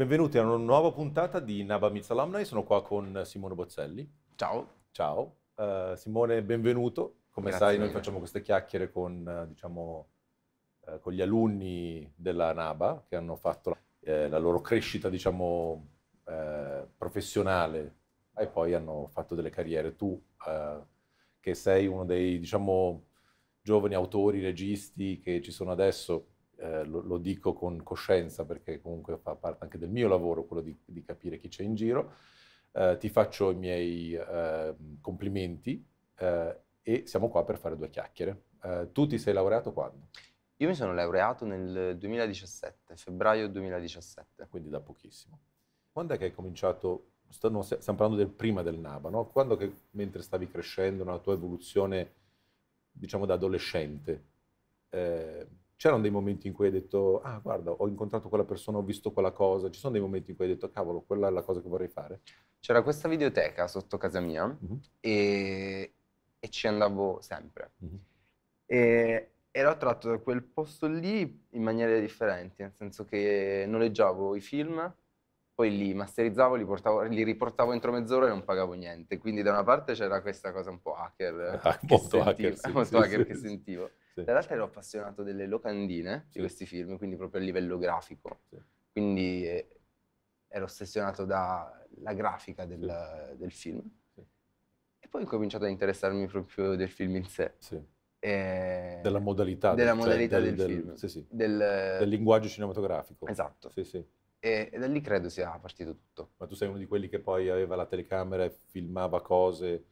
Benvenuti a una nuova puntata di Naba Miz Alumni, sono qua con Simone Bozzelli. Ciao. Ciao. Uh, Simone, benvenuto. Come Grazie sai, noi facciamo queste chiacchiere con, eh, diciamo, eh, con, gli alunni della Naba che hanno fatto eh, la loro crescita, diciamo, eh, professionale e poi hanno fatto delle carriere. Tu, eh, che sei uno dei, diciamo, giovani autori, registi che ci sono adesso, eh, lo, lo, dico con coscienza perché comunque fa parte anche del mio lavoro quello di, di capire chi c'è in giro, eh, ti faccio i miei ehm, eh, complimenti e siamo qua per fare due chiacchiere. Eh, tu ti sei laureato quando? Io mi sono laureato nel 2017, febbraio 2017. Quindi da pochissimo. Quando è che hai cominciato, stiamo, stiamo parlando del prima del NABA, no? quando che, mentre stavi crescendo nella tua evoluzione, diciamo da adolescente, eh, C'erano dei momenti in cui hai detto, ah guarda, ho incontrato quella persona, ho visto quella cosa, ci sono dei momenti in cui hai detto, cavolo, quella è la cosa che vorrei fare? C'era questa videoteca sotto casa mia mm-hmm. e, e, ci andavo sempre. Mm-hmm. E, ero attratto da quel posto lì in maniere differenti, nel senso che noleggiavo i film, poi li masterizzavo, li, portavo, li riportavo entro mezz'ora e non pagavo niente. Quindi da una parte c'era questa cosa un po' hacker, ah, molto sentivo, hacker, sì, molto sì, hacker sì. che sentivo sì. Dall'altra ero appassionato delle locandine sì. di questi film, quindi proprio a livello grafico. Sì. Quindi eh, ero ossessionato dalla grafica del, del film. E poi ho cominciato a interessarmi proprio del film in sé. E... Eh, della modalità, della cioè, modalità del, del, film, del, del, linguaggio cinematografico. Esatto. E, e da lì credo sia partito tutto. Ma tu sei uno di quelli che poi aveva la telecamera e filmava cose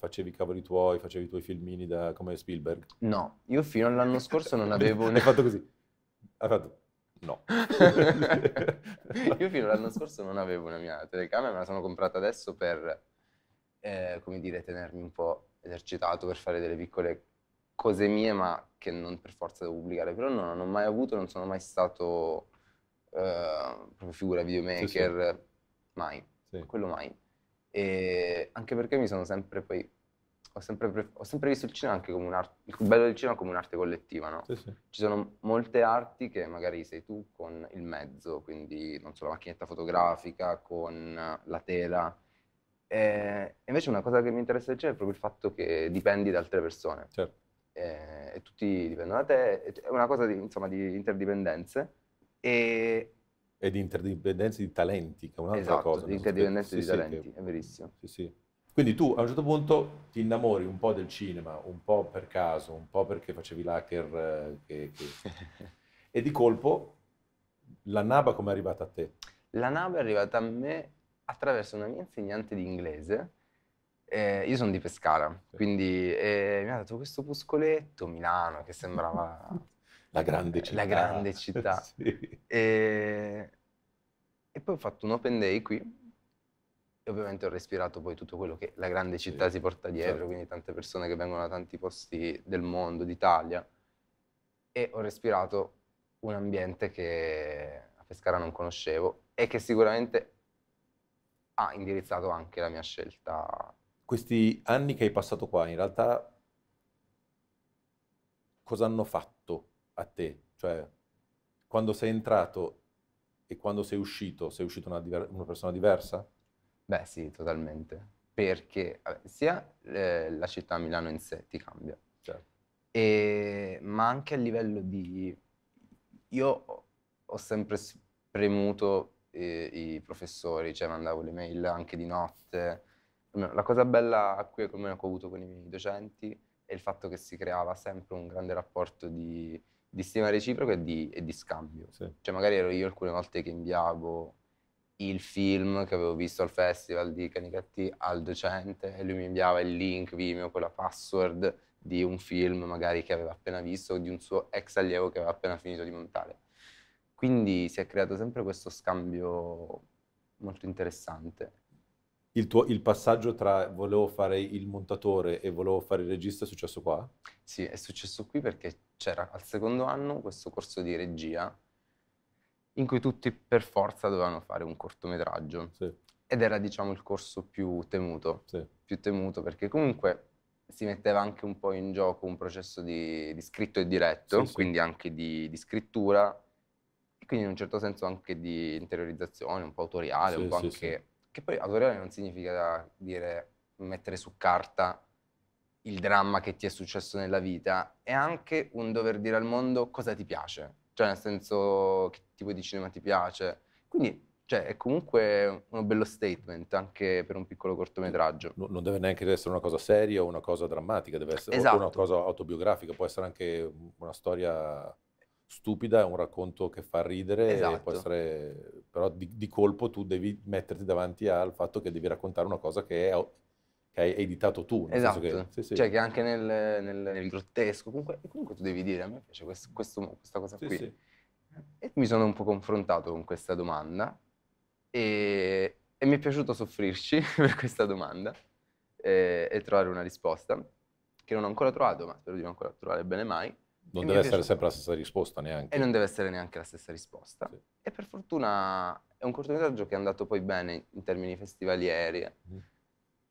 facevi i cavoli tuoi, facevi i tuoi filmini da, come Spielberg? No, io fino all'anno scorso non avevo... Hai fatto così? Hai fatto... No. io fino all'anno scorso non avevo una mia telecamera, me la sono comprata adesso per, eh, come dire, tenermi un po' esercitato, per fare delle piccole cose mie, ma che non per forza devo pubblicare. Però no, non ho mai avuto, non sono mai stato eh, proprio figura videomaker, sì, sì. mai. Sì. Quello mai. E anche perché mi sono sempre poi ho sempre, ho sempre, visto il cinema anche come un'arte, il bello del cinema come un'arte collettiva, no? Sì, sì. Ci sono molte arti che magari sei tu con il mezzo, quindi non so, la macchinetta fotografica, con la tela. Eh, e invece una cosa che mi interessa del cinema è proprio il fatto che dipendi da altre persone. Certo. E, eh, e tutti dipendono da te, è una cosa di, insomma di interdipendenze. E e di interdipendenza di talenti, che è un'altra esatto, cosa. Di interdipendenza di sì, talenti, che... è verissimo. Sì, sì. Quindi tu a un certo punto ti innamori un po' del cinema, un po' per caso, un po' perché facevi l'hacker eh, che, che... e di colpo la NABA come è arrivata a te? La NABA è arrivata a me attraverso una mia insegnante di inglese. Eh, io sono di Pescara, quindi eh, mi ha dato questo puscoletto, Milano, che sembrava... la grande città. La grande città. sì. e... e poi ho fatto un open day qui e ovviamente ho respirato poi tutto quello che la grande città sì, si porta dietro, certo. quindi tante persone che vengono da tanti posti del mondo, d'Italia. E ho respirato un ambiente che a Pescara non conoscevo e che sicuramente ha indirizzato anche la mia scelta. Questi anni che hai passato qua, in realtà, cosa hanno fatto a te? Cioè, quando sei entrato e quando sei uscito, sei uscito una, una persona diversa? Beh sì, totalmente, perché vabbè, sia eh, la città Milano in sé ti cambia, Certo. E- ma anche a livello di... Io ho- sempre premuto eh, i professori, cioè mandavo le mail anche di notte. La cosa bella a cui che ho avuto con i miei docenti è il fatto che si creava sempre un grande rapporto di, di stima reciproca e di, e di scambio. Sì. Cioè magari ero io alcune volte che inviavo il film che avevo visto al festival di Canicattì al docente e lui mi inviava il link Vimeo con la password di un film magari che aveva appena visto o di un suo ex allievo che aveva appena finito di montare. Quindi si è creato sempre questo scambio molto interessante. Il, tuo, il passaggio tra volevo fare il montatore e volevo fare il regista è successo qua? Sì, è successo qui perché c'era al secondo anno questo corso di regia in cui tutti per forza dovevano fare un cortometraggio. Sì. Ed era diciamo il corso più temuto, sì. più temuto perché comunque si metteva anche un po' in gioco un processo di, di scritto e diretto, sì, quindi anche di, di, scrittura e quindi in un certo senso anche di interiorizzazione, un po' autoriale, un po' anche... Che poi autoriale non significa dire mettere su carta il dramma che ti è successo nella vita, è anche un dover dire al mondo cosa ti piace, cioè, nel senso, che tipo di cinema ti piace? Quindi cioè, è comunque uno bello statement anche per un piccolo cortometraggio. Non deve neanche essere una cosa seria o una cosa drammatica, deve essere esatto. una cosa autobiografica, può essere anche una storia stupida, un racconto che fa ridere, esatto. essere, però di, di, colpo tu devi metterti davanti al fatto che devi raccontare una cosa che è che hai editato tu. esatto, che, sì, sì. cioè che anche nel, nel, nel grottesco, comunque, comunque, tu devi dire, a me piace questo, questo, questa cosa sì, qui. E mi sono un po' confrontato con questa domanda e, e mi è piaciuto soffrirci per questa domanda e, e, trovare una risposta che non ho ancora trovato, ma spero di non ancora trovare bene mai. Non deve essere sempre la stessa risposta neanche. E non deve essere neanche la stessa risposta. E per fortuna è un cortometraggio che è andato poi bene in termini festivalieri. Mm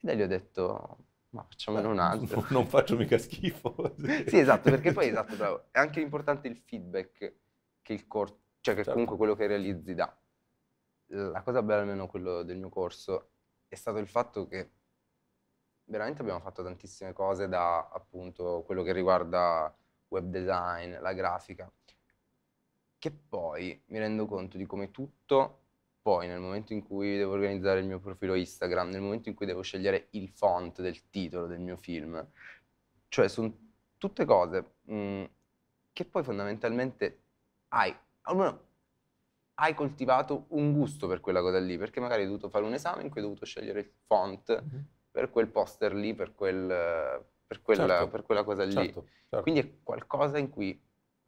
e da lì ho detto, ma facciamone eh, un altro. non faccio mica schifo. sì, esatto, perché poi esatto, bravo. è anche importante il feedback che il corso, cioè che certo. comunque quello che realizzi dà. La cosa bella almeno quello del mio corso è stato il fatto che veramente abbiamo fatto tantissime cose da appunto quello che riguarda web design, la grafica, che poi mi rendo conto di come tutto poi nel momento in cui devo organizzare il mio profilo Instagram, nel momento in cui devo scegliere il font del titolo del mio film, cioè sono tutte cose mh, mm, che poi fondamentalmente hai, almeno hai coltivato un gusto per quella cosa lì, perché magari hai dovuto fare un esame in cui hai dovuto scegliere il font mm-hmm. per quel poster lì, per, quel, per, quella, certo. per quella, cosa lì. Certo, certo. Quindi è qualcosa in cui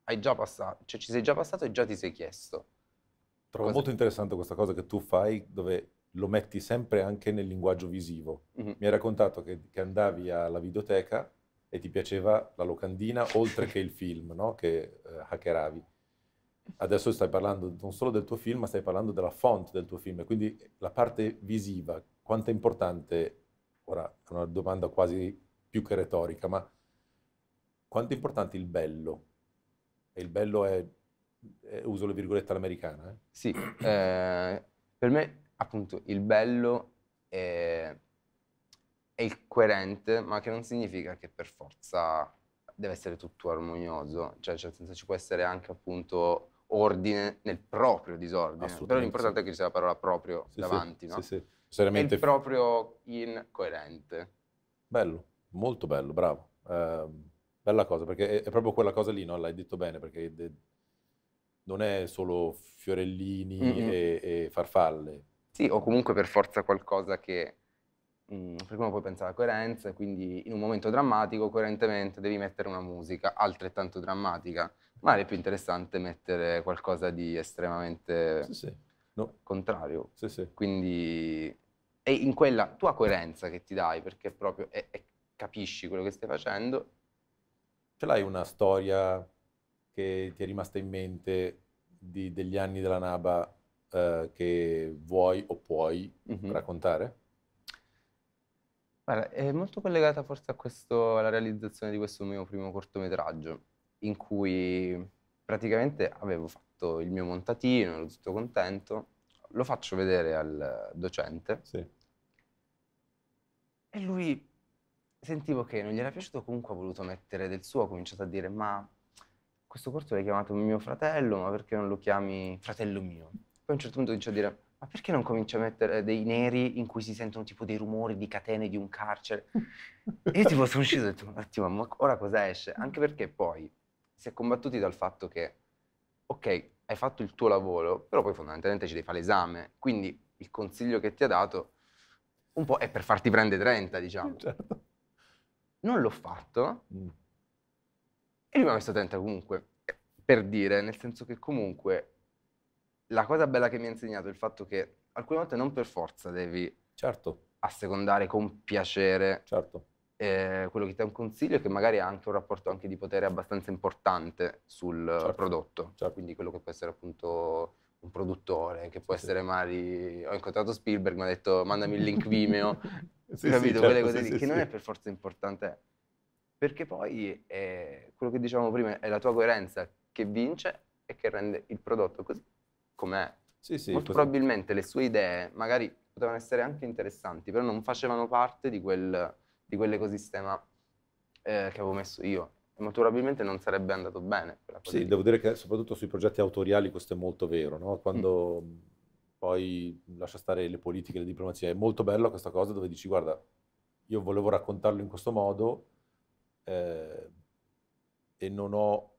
hai già passato, cioè ci sei già passato e già ti sei chiesto Trovo cosa... molto interessante questa cosa che tu fai dove lo metti sempre anche nel linguaggio visivo. Mm-hmm. Mi hai raccontato che, che, andavi alla videoteca e ti piaceva la locandina oltre che il film no? che eh, hackeravi. Adesso stai parlando non solo del tuo film, ma stai parlando della font del tuo film, quindi la parte visiva, quanto è importante, ora è una domanda quasi più che retorica, ma quanto è importante il bello? E il bello è eh, uso le virgolette all'americana. Eh. Sì, eh, per me appunto il bello è, è, il coerente, ma che non significa che per forza deve essere tutto armonioso, cioè, cioè senso, ci può essere anche appunto ordine nel proprio disordine, però l'importante sì. è che ci sia la parola proprio sì, davanti, sì, no? Sì, Seriamente... Il proprio incoerente. Bello, molto bello, bravo. Uh, bella cosa, perché è, è proprio quella cosa lì, no? L'hai detto bene, perché... De- non è solo fiorellini mm-hmm. e, e, farfalle. Sì, o comunque per forza qualcosa che, mh, mm, perché uno poi pensare alla coerenza, quindi in un momento drammatico coerentemente devi mettere una musica altrettanto drammatica, ma è più interessante mettere qualcosa di estremamente sì, sì. No. contrario. Sì, sì. Quindi è in quella tua coerenza che ti dai, perché proprio è, è, capisci quello che stai facendo. Ce l'hai una storia che ti è rimasta in mente di, degli anni della NABA eh, che vuoi o puoi mm-hmm. raccontare? Guarda, è molto collegata forse a questo, alla realizzazione di questo mio primo cortometraggio, in cui praticamente avevo fatto il mio montatino, ero tutto contento, lo faccio vedere al docente sì. e lui sentivo che non gli era piaciuto, comunque ha voluto mettere del suo, ha cominciato a dire ma questo corso l'hai chiamato mio fratello, ma perché non lo chiami fratello mio? Poi a un certo punto comincia a dire, ma perché non cominci a mettere dei neri in cui si sentono tipo dei rumori di catene di un carcere? E io tipo sono uscito e ho detto, un attimo, ma ora cosa esce? Anche perché poi si è combattuti dal fatto che, ok, hai fatto il tuo lavoro, però poi fondamentalmente ci devi fare l'esame. Quindi il consiglio che ti ha dato un po' è per farti prendere 30, diciamo. Certo. Non l'ho fatto. Mm e lui mi ha messo attenta comunque, per dire, nel senso che comunque la cosa bella che mi ha insegnato è il fatto che alcune volte non per forza devi certo. assecondare con piacere certo. eh, quello che ti è un consiglio e che magari ha anche un rapporto anche di potere abbastanza importante sul certo. prodotto, certo. quindi quello che può essere appunto un produttore, che può sì, essere magari... Ho incontrato Spielberg, mi ha detto mandami il link Vimeo, sì, capito? Certo, sì, Quelle cose lì, che non è per forza importante perché poi è eh, quello che dicevamo prima è la tua coerenza che vince e che rende il prodotto così com'è. Sì, sì, Molto così. probabilmente le sue idee magari potevano essere anche interessanti, però non facevano parte di, quel, di quell'ecosistema eh, che avevo messo io. molto probabilmente non sarebbe andato bene. Sì, lì. devo dire che soprattutto sui progetti autoriali questo è molto vero, no? Quando mm. poi lascia stare le politiche, le diplomazie, è molto bella questa cosa dove dici guarda, io volevo raccontarlo in questo modo, eh, e non ho,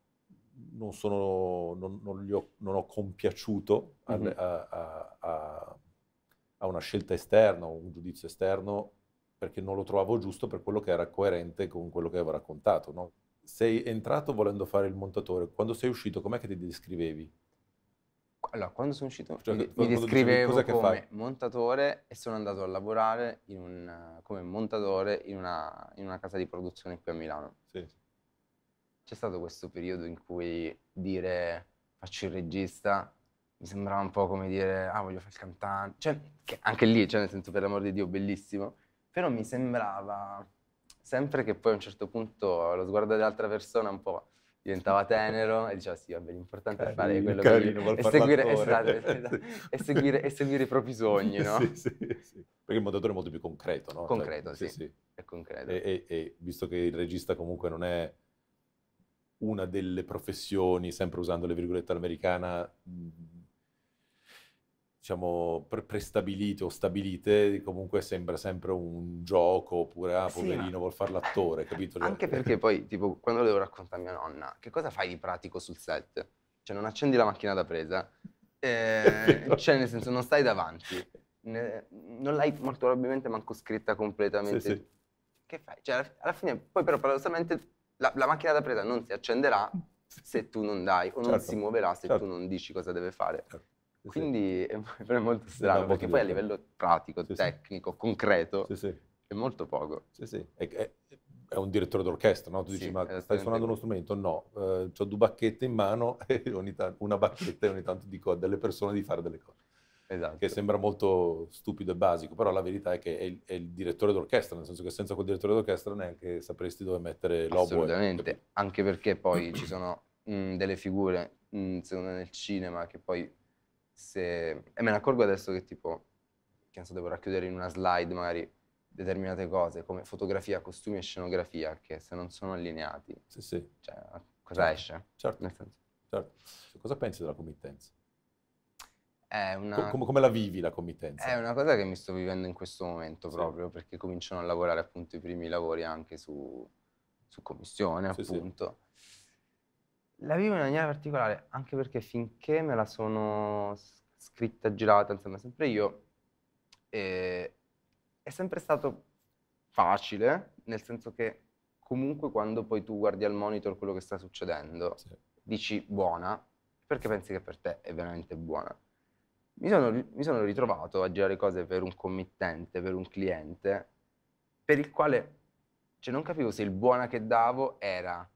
non sono, non, non ho, non ho compiaciuto mm-hmm. a, a, a, a, una scelta esterna, o un giudizio esterno, perché non lo trovavo giusto per quello che era coerente con quello che avevo raccontato. No? Sei entrato volendo fare il montatore, quando sei uscito com'è che ti descrivevi? allora, quando sono uscito cioè, mi, mi descrivevo come montatore e sono andato a lavorare un, come montatore in una, in una, casa di produzione qui a Milano. Sì. C'è stato questo periodo in cui dire faccio il regista mi sembrava un po' come dire ah voglio fare il cantante, cioè anche lì, cioè, nel senso per l'amor di Dio bellissimo, però mi sembrava sempre che poi a un certo punto lo sguardo dell'altra persona un po' diventava tenero e diceva sì, vabbè, l'importante carino, è fare quello carino, che... E seguire, esatto, esatto, e, seguire, e, seguire, i propri sogni, no? sì, sì, sì. Perché il montatore è molto più concreto, no? Cioè, concreto, cioè, sì, sì, è concreto. E, e, e, visto che il regista comunque non è una delle professioni, sempre usando le virgolette all'americana, diciamo, prestabilite o stabilite, comunque sembra sempre un gioco oppure ah, poverino, sì, vuol fare l'attore, capito? Cioè Anche perché poi, tipo, quando lo devo raccontare a mia nonna, che cosa fai di pratico sul set? Cioè, non accendi la macchina da presa, eh, cioè, nel senso, non stai davanti, ne, non l'hai molto probabilmente manco scritta completamente. Sì, sì. Che fai? Cioè, alla, alla, fine, poi, però, paradossalmente, la, la, macchina da presa non si accenderà se tu non dai, o certo. non si muoverà se certo. tu non dici cosa deve fare. Certo. Quindi è molto strano, no, perché poi a livello pratico, tecnico, concreto, è molto poco. Sì, sì. È, è, è un direttore d'orchestra, no? Tu dici, ma stai suonando uno strumento? No, eh, ho due bacchette in mano e ogni tanto, una bacchetta e ogni tanto dico a delle persone di fare delle cose. Esatto. Che sembra molto stupido e basico, però la verità è che è il, è il direttore d'orchestra, nel senso che senza quel direttore d'orchestra neanche sapresti dove mettere l'obo. Assolutamente, e... anche perché poi ci sono mh, mm, delle figure, mh, mm, secondo me nel cinema, che poi se... e me ne accorgo adesso che tipo, che ne so, devo racchiudere in una slide magari determinate cose come fotografia, costumi e scenografia che se non sono allineati, sì, sì. Cioè, cosa certo. esce? Certo. certo. Cosa pensi della committenza? Una... Come, come, la vivi la committenza? È una cosa che mi sto vivendo in questo momento sì. proprio perché cominciano a lavorare appunto i primi lavori anche su, su commissione appunto. Sì, sì. La vivo in maniera particolare, anche perché finché me la sono scritta, girata, insomma, sempre io, eh, è sempre stato facile, nel senso che comunque quando poi tu guardi al monitor quello che sta succedendo, sì. dici buona, perché pensi che per te è veramente buona. Mi sono, mi sono, ritrovato a girare cose per un committente, per un cliente, per il quale cioè, non capivo se il buona che davo era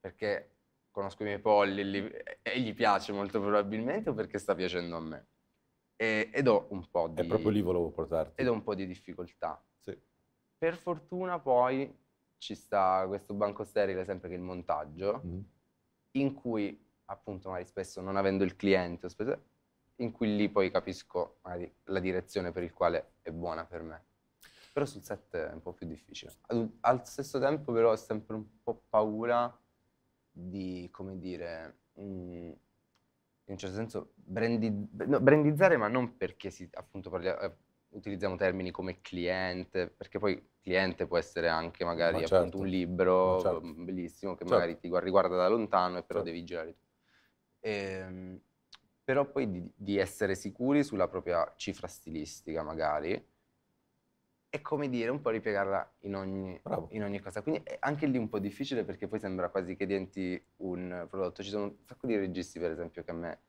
perché conosco i miei polli li, e gli piace molto probabilmente o perché sta piacendo a me. E, ed ho un po' di... È proprio lì volevo portarti. Ed ho un po' di difficoltà. Sì. Per fortuna poi ci sta questo banco sterile, sempre che il montaggio, mm in cui appunto magari spesso non avendo il cliente, spesso, in cui lì poi capisco magari, la direzione per il quale è buona per me. Però sul set è un po' più difficile. Al, al stesso tempo però ho sempre un po' paura di, come dire, mh, mm, in un certo senso brandi- no, brandizzare, ma non perché si, appunto parlia- eh, utilizziamo termini come cliente, perché poi cliente può essere anche magari ma certo. appunto un libro certo. Mm, bellissimo che certo. magari ti riguarda da lontano e però certo. devi girare tu. E, ehm, però poi di, di, essere sicuri sulla propria cifra stilistica magari è come dire un po' ripiegarla in ogni, in ogni, cosa. Quindi è anche lì un po' difficile perché poi sembra quasi che diventi un prodotto. Ci sono un sacco di registi, per esempio, che a me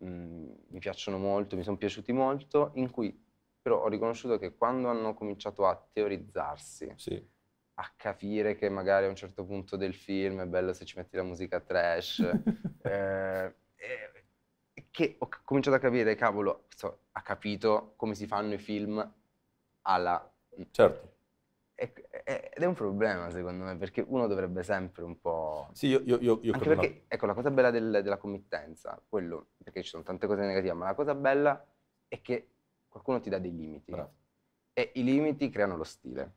mh, mm, mi piacciono molto, mi sono piaciuti molto, in cui però ho riconosciuto che quando hanno cominciato a teorizzarsi, sì. a capire che magari a un certo punto del film è bello se ci metti la musica trash, eh, eh, che ho cominciato a capire, cavolo, so, ha capito come si fanno i film alla... Certo. Ed è un problema secondo me, perché uno dovrebbe sempre un po'... Sì, io, io, io, Anche credo perché, no. ecco, la cosa bella del, della committenza, quello, perché ci sono tante cose negative, ma la cosa bella è che qualcuno ti dà dei limiti. Bravo. E i limiti creano lo stile.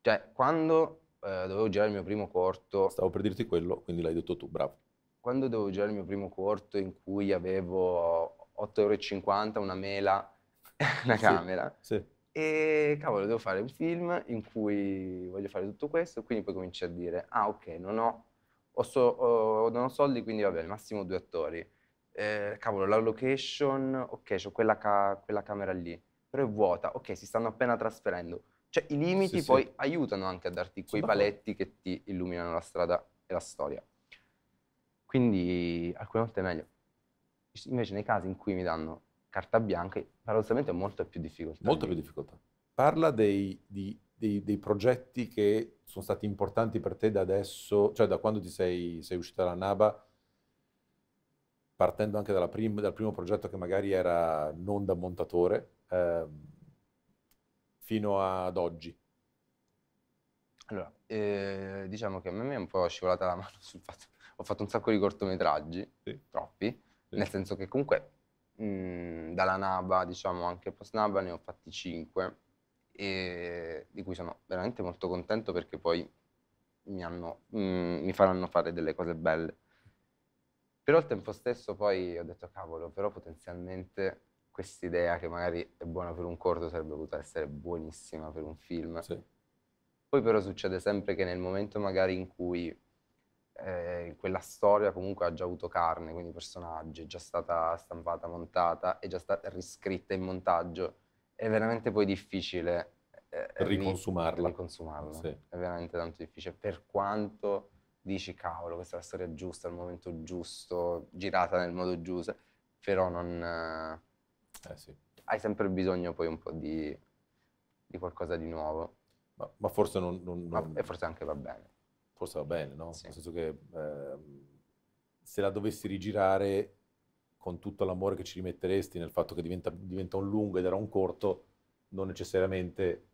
Cioè, quando eh, dovevo girare il mio primo corto... Stavo per dirti quello, quindi l'hai detto tu, bravo. Quando dovevo girare il mio primo corto in cui avevo 8,50 euro, una mela, una camera... Sì. sì e cavolo, devo fare un film in cui voglio fare tutto questo, quindi poi cominci a dire, ah ok, non ho, ho, so, ho, non ho soldi, quindi vabbè, al massimo due attori. Eh, cavolo, la location, ok, c'ho quella, ca quella, camera lì, però è vuota, ok, si stanno appena trasferendo. Cioè i limiti sì, poi sì. aiutano anche a darti quei paletti che ti illuminano la strada e la storia. Quindi alcune volte è meglio. Invece nei casi in cui mi danno carta bianca, paradossalmente molto più difficoltà. Molto più difficoltà. Parla dei, di, dei, dei, progetti che sono stati importanti per te da adesso, cioè da quando ti sei, sei uscita dalla NABA, partendo anche prim, dal primo progetto che magari era non da montatore, eh, fino ad oggi. Allora, eh, diciamo che a me è un po' scivolata la mano sul fatto, ho fatto un sacco di cortometraggi, sì. troppi, sì. nel senso che comunque dalla NABA, diciamo anche post NABA, ne ho fatti 5 e di cui sono veramente molto contento perché poi mi, hanno, mh, mi faranno fare delle cose belle. Però al tempo stesso poi ho detto cavolo, però potenzialmente questa idea che magari è buona per un corto sarebbe potuta essere buonissima per un film. Sì. Poi però succede sempre che nel momento magari in cui eh, quella storia comunque ha già avuto carne, quindi i personaggi, è già stata stampata, montata, è già stata riscritta in montaggio, è veramente poi difficile eh, riconsumarla. riconsumarla. Sì. È veramente tanto difficile, per quanto dici cavolo, questa è la storia giusta, al momento giusto, girata nel modo giusto, però non... Eh, sì. Hai sempre bisogno poi un po' di, di qualcosa di nuovo. Ma, ma forse non... non, non... Ma, e forse anche va bene forse va bene, no? Sì. Nel senso che eh, se la dovessi rigirare con tutto l'amore che ci rimetteresti nel fatto che diventa, diventa un lungo ed era un corto, non necessariamente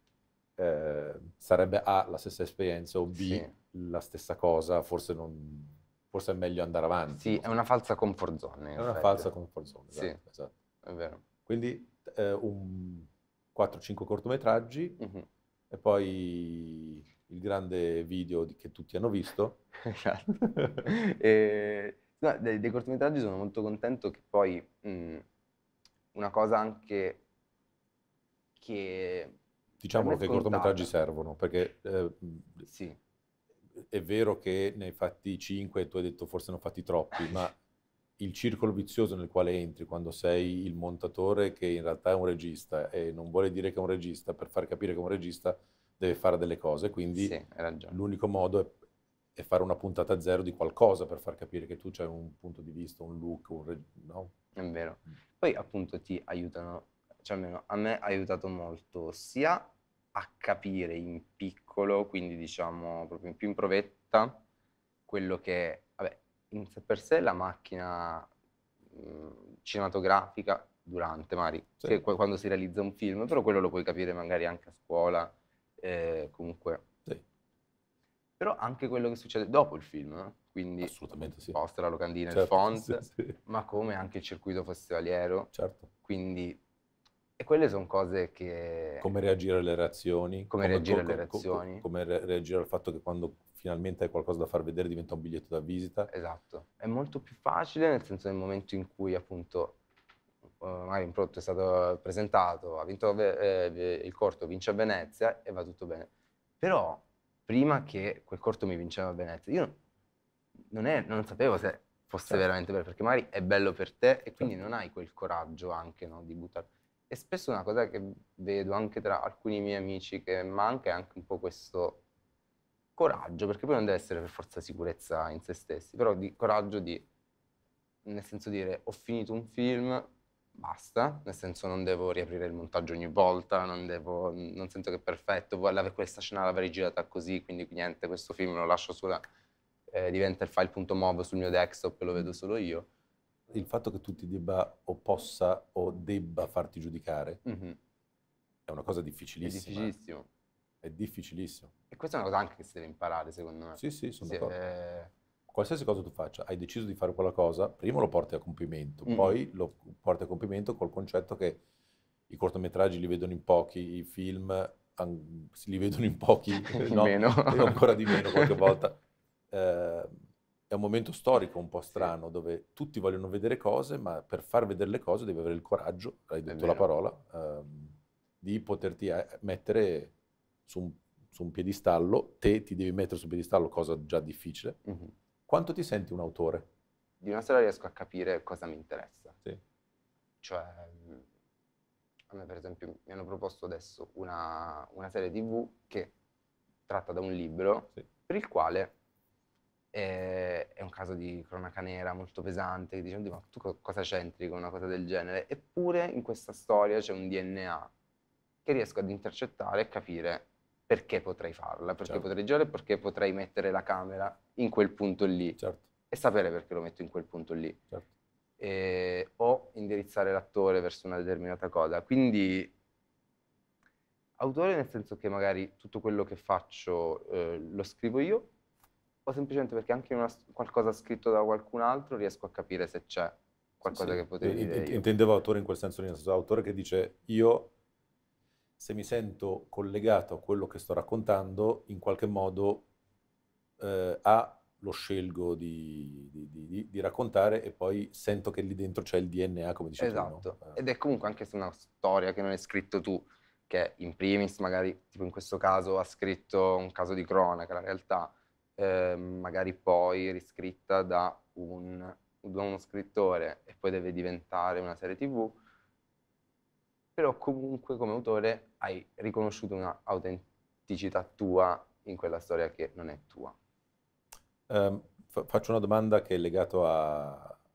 eh, sarebbe A la stessa esperienza o B sì. la stessa cosa, forse, non, forse, è meglio andare avanti. Sì, è una falsa comfort zone. È una effetti. falsa comfort zone, sì, esatto. esatto. È vero. Quindi eh, 4-5 cortometraggi mm-hmm. e poi il grande video di, che tutti hanno visto. Esatto. e, no, dei, cortometraggi sono molto contento che poi mh, una cosa anche che... Diciamolo che i cortometraggi servono, perché eh, sì. è vero che ne hai fatti 5 e tu hai detto forse ne ho fatti troppi, ma il circolo vizioso nel quale entri quando sei il montatore che in realtà è un regista e non vuole dire che è un regista per far capire che è un regista deve fare delle cose, quindi sì, l'unico modo è, è, fare una puntata zero di qualcosa per far capire che tu c'hai un punto di vista, un look, un reg- no? È vero. Poi appunto ti aiutano, cioè almeno a me ha aiutato molto sia a capire in piccolo, quindi diciamo proprio più in provetta, quello che, vabbè, in sé per sé la macchina mh, cinematografica durante, magari, sì. quando si realizza un film, però quello lo puoi capire magari anche a scuola, eh, comunque... Sì. Però anche quello che succede dopo il film, no? Eh, quindi Assolutamente sì. poster, la locandina, certo, il font, sì, sì. ma come anche il circuito festivaliero. Certo. Quindi, e quelle sono cose che... Come reagire alle reazioni. Come, come reagire alle reazioni. come reagire al fatto che quando finalmente hai qualcosa da far vedere diventa un biglietto da visita. Esatto, è molto più facile nel senso nel momento in cui appunto ormai un prodotto è stato presentato, ha vinto eh, eh, il corto, vince a Venezia e va tutto bene. Però prima che quel corto mi vinceva a Venezia, io non, è, non sapevo se fosse certo. veramente bello, perché magari è bello per te e quindi certo. non hai quel coraggio anche no, di buttarlo. E spesso una cosa che vedo anche tra alcuni miei amici che manca è anche un po' questo coraggio, perché poi non deve essere per forza sicurezza in se stessi, però di coraggio di, nel senso dire, ho finito un film, basta, nel senso non devo riaprire il montaggio ogni volta, non, devo, non sento che è perfetto, questa scena l'avrei girata così, quindi niente, questo film lo lascio sulla, eh, diventa il file.mov sul mio desktop e lo vedo solo io. Il fatto che tu ti debba o possa o debba farti giudicare mm-hmm. è una cosa difficilissima. È difficilissimo. È difficilissimo. E questa è una cosa anche che si deve imparare, secondo me. Sì, sì, sono si d'accordo. È eh, qualsiasi cosa tu faccia, hai deciso di fare quella cosa, prima lo porti a compimento, mm. poi lo porti a compimento col concetto che i cortometraggi li vedono in pochi, i film an- li vedono in pochi, no? meno. E ancora di meno qualche volta. Eh, è un momento storico un po' strano sì. dove tutti vogliono vedere cose, ma per far vedere le cose devi avere il coraggio, hai detto la parola, ehm, di poterti eh, mettere su un, su un, piedistallo, te ti devi mettere su un piedistallo, cosa già difficile. Mm-hmm quanto ti senti un autore? Di una sola riesco a capire cosa mi interessa. Sì. Cioè, a me per esempio mi hanno proposto adesso una, una serie tv che tratta da un libro sì. per il quale è, eh, è, un caso di cronaca nera molto pesante, che dicendo ma tu co- cosa c'entri con una cosa del genere? Eppure in questa storia c'è un DNA che riesco ad intercettare e capire perché potrei farla, perché certo. potrei girare, perché potrei mettere la camera in quel punto lì certo. e sapere perché lo metto in quel punto lì. Certo. E, o indirizzare l'attore verso una determinata cosa. Quindi autore nel senso che magari tutto quello che faccio eh, lo scrivo io o semplicemente perché anche una, qualcosa scritto da qualcun altro riesco a capire se c'è qualcosa sì, che potrei dire. Intendevo autore in quel senso, nel senso autore che dice io se mi sento collegato a quello che sto raccontando, in qualche modo eh, A lo scelgo di, di, di, di, raccontare e poi sento che lì dentro c'è il DNA, come dicevi esatto. No? Eh. Ed è comunque anche se una storia che non hai scritto tu, che in primis magari, tipo in questo caso, ha scritto un caso di cronaca, la realtà, eh, magari poi riscritta da, un, da uno scrittore e poi deve diventare una serie tv, però comunque come autore hai riconosciuto un'autenticità tua in quella storia che non è tua. Um, fa faccio una domanda che è legata a,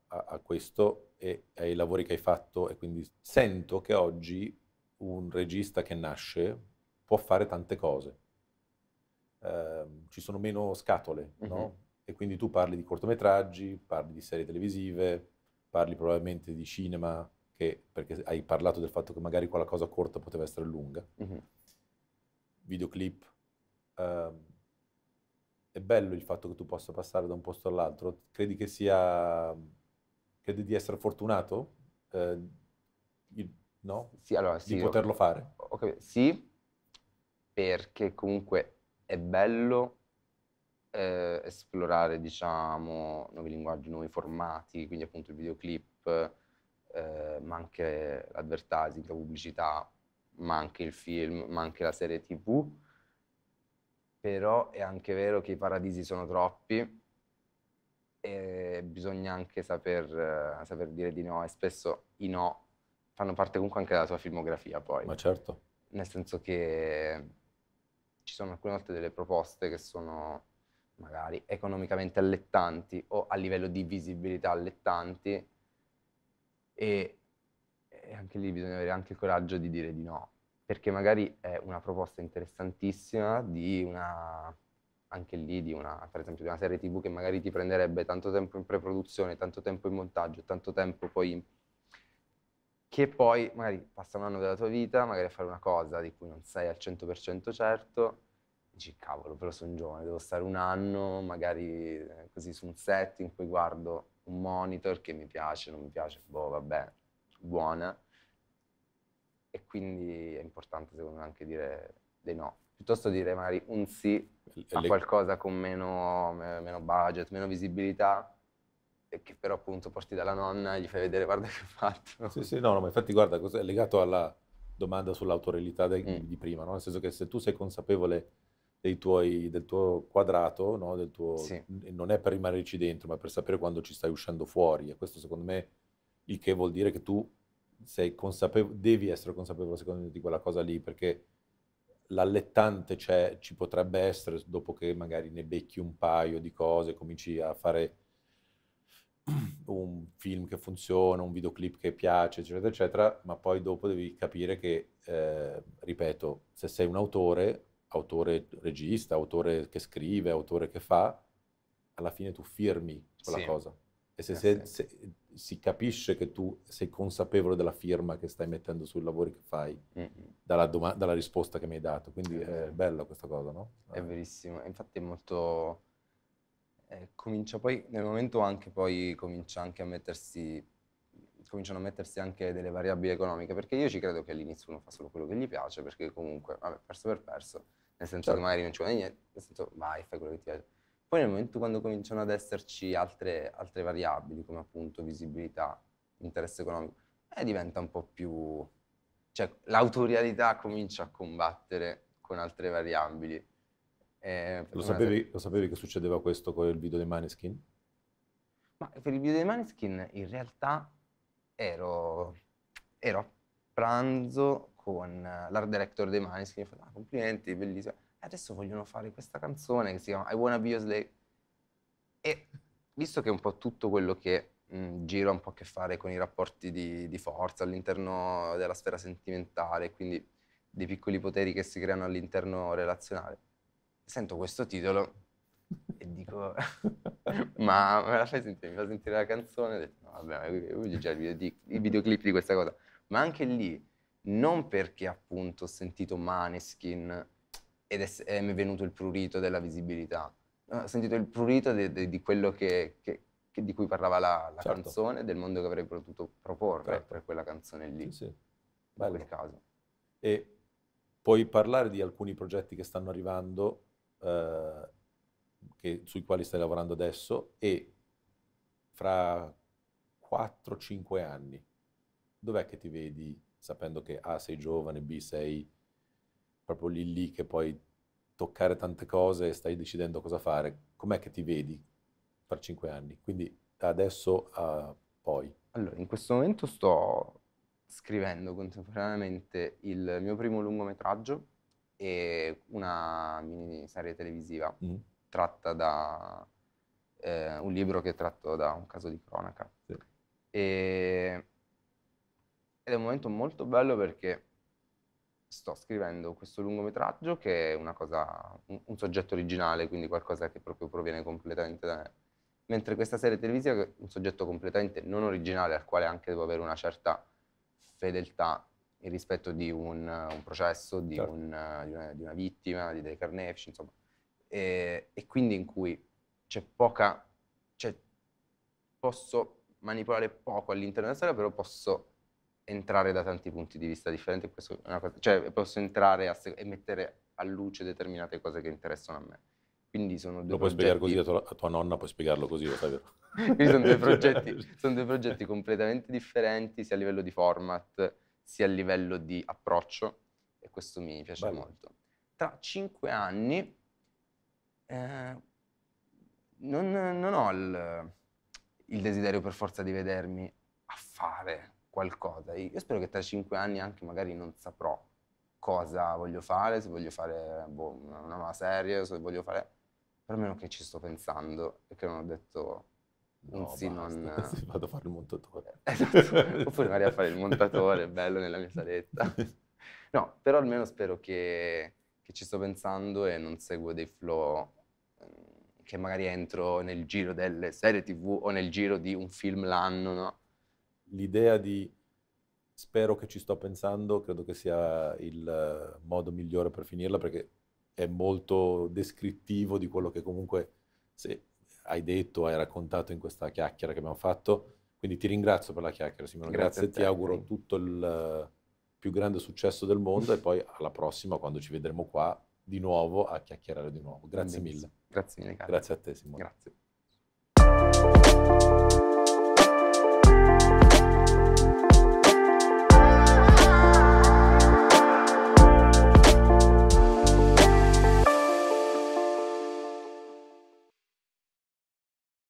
a, a questo e ai lavori che hai fatto e quindi sento che oggi un regista che nasce può fare tante cose. Um, ci sono meno scatole, mm -hmm. no? Mm-hmm. E quindi tu parli di cortometraggi, parli di serie televisive, parli probabilmente di cinema, che, perché hai parlato del fatto che magari quella cosa corta poteva essere lunga, mm-hmm. videoclip, ehm, è bello il fatto che tu possa passare da un posto all'altro, credi che sia, credi di essere fortunato? Eh, il, no? Sì, allora, sì, di poterlo fare? Okay, sì, perché comunque è bello eh, esplorare, diciamo, nuovi linguaggi, nuovi formati, quindi appunto il videoclip, eh, ma anche l'advertising, la pubblicità, ma anche il film, ma anche la serie tv. Però è anche vero che i paradisi sono troppi e bisogna anche saper, eh, saper dire di no e spesso i no fanno parte comunque anche della sua filmografia poi. Ma certo. Nel senso che ci sono alcune volte delle proposte che sono magari economicamente allettanti o a livello di visibilità allettanti e, e eh, anche lì bisogna avere anche il coraggio di dire di no, perché magari è una proposta interessantissima di una anche lì di una, per esempio, di una serie TV che magari ti prenderebbe tanto tempo in pre-produzione, tanto tempo in montaggio, tanto tempo poi in... che poi magari passa un anno della tua vita, magari a fare una cosa di cui non sei al 100% certo, dici cavolo, però sono giovane, devo stare un anno magari eh, così su un set in cui guardo un monitor che mi piace, non mi piace, boh vabbè, buona. E quindi è importante secondo me anche dire dei no, piuttosto dire magari un sì a qualcosa con meno, meno budget, meno visibilità, e che però appunto porti dalla nonna e gli fai vedere guarda che ho fatto. Sì, sì, no, no ma infatti guarda, è legato alla domanda sull'autorealità mm. di prima, no? nel senso che se tu sei consapevole tuoi, del tuo quadrato, no? del tuo, sì. non è per rimanerci dentro, ma per sapere quando ci stai uscendo fuori. E questo secondo me, il che vuol dire che tu sei consapevole, devi essere consapevole secondo me di quella cosa lì, perché l'allettante c'è, ci potrebbe essere dopo che magari ne becchi un paio di cose, cominci a fare un film che funziona, un videoclip che piace, eccetera, eccetera, ma poi dopo devi capire che, eh, ripeto, se sei un autore autore regista, autore che scrive, autore che fa, alla fine tu firmi quella sì. cosa. E se, eh, se, se, si capisce che tu sei consapevole della firma che stai mettendo sui lavori che fai, mm-hmm. dalla, doma- dalla, risposta che mi hai dato, quindi mm è bella questa cosa, no? È eh. verissimo, infatti è molto... Eh, comincia poi, nel momento anche poi comincia anche a mettersi, cominciano a mettersi anche delle variabili economiche, perché io ci credo che all'inizio uno fa solo quello che gli piace, perché comunque, vabbè, perso per perso, nel senso certo. che magari non ci guadagni niente, nel senso vai, fai quello che ti piace. Poi nel momento quando cominciano ad esserci altre, altre variabili, come appunto visibilità, interesse economico, eh, diventa un po' più... cioè l'autorialità comincia a combattere con altre variabili. Eh, lo, sapevi, lo, sapevi, che succedeva questo con il video dei Maneskin? Ma per il video dei Maneskin in realtà ero, ero a pranzo con eh, l'art director dei che mi fa ah, complimenti, bellissima. E adesso vogliono fare questa canzone che si chiama I Wanna Be Your Slave. E visto che è un po' tutto quello che mh, gira un po' a che fare con i rapporti di, di forza all'interno della sfera sentimentale, quindi dei piccoli poteri che si creano all'interno relazionale, sento questo titolo e dico ma me la fai sentire mi fa sentire la canzone e ho detto no vabbè ma qui c'è il, video, il videoclip di questa cosa ma anche lì non perché appunto ho sentito Maneskin ed è, è, venuto il prurito della visibilità, eh, ho sentito il prurito de, de, di quello che, che, che di cui parlava la, la certo. canzone, del mondo che avrei potuto proporre certo. per quella canzone lì, sì, sì. in Bello. quel caso. E puoi parlare di alcuni progetti che stanno arrivando, eh, che, sui quali stai lavorando adesso, e fra 4-5 anni, dov'è che ti vedi sapendo che A ah, sei giovane, B sei proprio lì lì che puoi toccare tante cose e stai decidendo cosa fare, com'è che ti vedi tra cinque anni? Quindi da adesso a poi. Allora, in questo momento sto scrivendo contemporaneamente il mio primo lungometraggio e una mini serie televisiva mm. tratta da eh, un libro che è tratto da un caso di cronaca. Sì. E ed è un momento molto bello perché sto scrivendo questo lungometraggio che è una cosa, un, un soggetto originale, quindi qualcosa che proprio proviene completamente da me. Mentre questa serie televisiva è un soggetto completamente non originale, al quale anche devo avere una certa fedeltà il rispetto di un, un processo, di, certo. un, di, una, di, una, vittima, di dei carnefici, insomma. E, e quindi in cui c'è poca... Cioè posso manipolare poco all'interno della storia, però posso entrare da tanti punti di vista differenti, questo è una cosa, cioè posso entrare a, e mettere a luce determinate cose che interessano a me. Quindi sono due Lo puoi progetti... spiegare così a tua, a tua, nonna, puoi spiegarlo così, lo sai vero? Quindi sono due, progetti, sono due progetti completamente differenti sia a livello di format sia a livello di approccio e questo mi piace Bello. molto. Tra cinque anni eh, non, non, ho il, il desiderio per forza di vedermi a fare qualcosa. Io spero che tra cinque anni anche magari non saprò cosa voglio fare, se voglio fare boh, una nuova serie, se voglio fare... Però almeno che ci sto pensando e che non ho detto no, sì, non... Vado a fare il montatore. Esatto. Oppure magari a fare il montatore, bello nella mia saletta. No, però almeno spero che, che ci sto pensando e non seguo dei flow ehm, che magari entro nel giro delle serie tv o nel giro di un film l'anno, no? l'idea di spero che ci sto pensando, credo che sia il eh, modo migliore per finirla perché è molto descrittivo di quello che comunque se hai detto, hai raccontato in questa chiacchiera che abbiamo fatto. Quindi ti ringrazio per la chiacchiera, Simone. Grazie, grazie te, ti auguro tutto il eh, più grande successo del mondo e poi alla prossima quando ci vedremo qua di nuovo a chiacchierare di nuovo. Grazie Benissimo. mille. Grazie mille. Cara. Grazie a te Simone. Grazie.